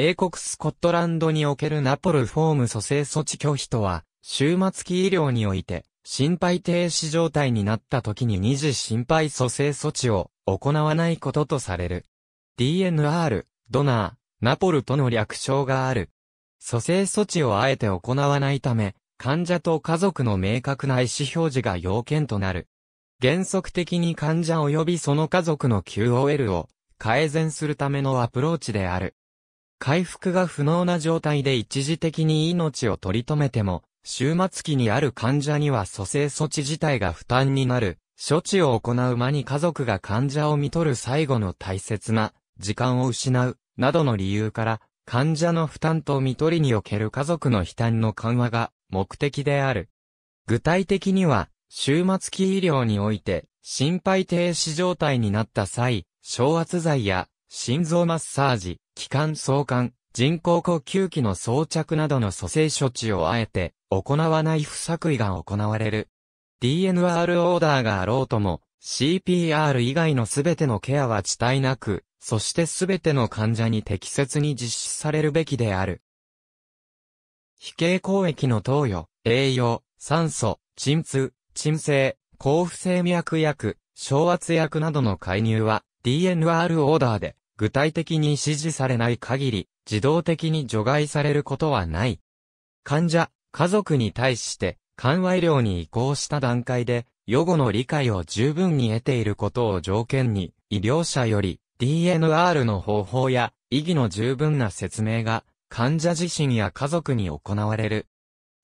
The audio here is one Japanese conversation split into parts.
英国スコットランドにおけるナポルフォーム蘇生措置拒否とは、終末期医療において、心肺停止状態になった時に二次心肺蘇生措置を行わないこととされる。DNR、ドナー、ナポルとの略称がある。蘇生措置をあえて行わないため、患者と家族の明確な意思表示が要件となる。原則的に患者及びその家族の QOL を改善するためのアプローチである。回復が不能な状態で一時的に命を取り留めても、終末期にある患者には蘇生措置自体が負担になる、処置を行う間に家族が患者を見取る最後の大切な時間を失う、などの理由から、患者の負担と見取りにおける家族の負担の緩和が目的である。具体的には、終末期医療において、心肺停止状態になった際、昇圧剤や心臓マッサージ、気管挿管、人工呼吸器の装着などの蘇生処置をあえて行わない不作為が行われる。DNR オーダーがあろうとも、CPR 以外のすべてのケアは遅滞なく、そしてすべての患者に適切に実施されるべきである。非経口液の投与、栄養、酸素、鎮痛、鎮静、抗不整脈薬、昇圧薬などの介入は DNR オーダーで具体的に指示されない限り、自動的に除外されることはない。患者、家族に対して、緩和医療に移行した段階で、予後の理解を十分に得ていることを条件に、医療者より DNR の方法や意義の十分な説明が患者自身や家族に行われる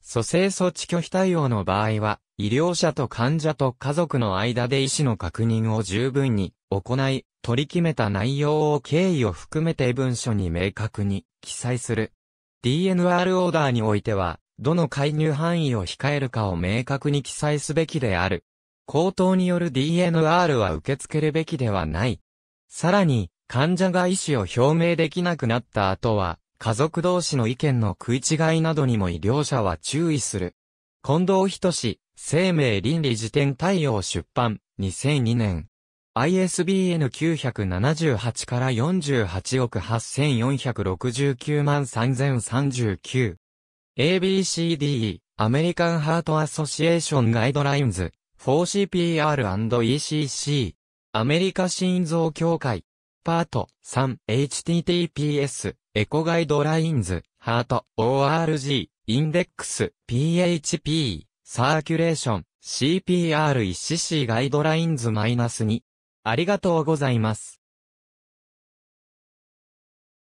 蘇生措置拒否対応の場合は、医療者と患者と家族の間で医師の確認を十分に行い、取り決めた内容を経緯を含めて文書に明確に記載する。DNR オーダーにおいては、どの介入範囲を控えるかを明確に記載すべきである。口頭による DNR は受け付けるべきではない。さらに、患者が意思を表明できなくなった後は、家族同士の意見の食い違いなどにも医療者は注意する。近藤仁志、生命倫理辞典対応出版、2002年。ISBN 978から48億8469万3039。ABCDE、アメリカンハートアソシエーションガイドラインズ、4CPR&ECC。アメリカ心臓協会、パート 3https エコガイドラインズハート org インデックス php サーキュレーション CPR1cc ガイドラインズ -2 ありがとうございます。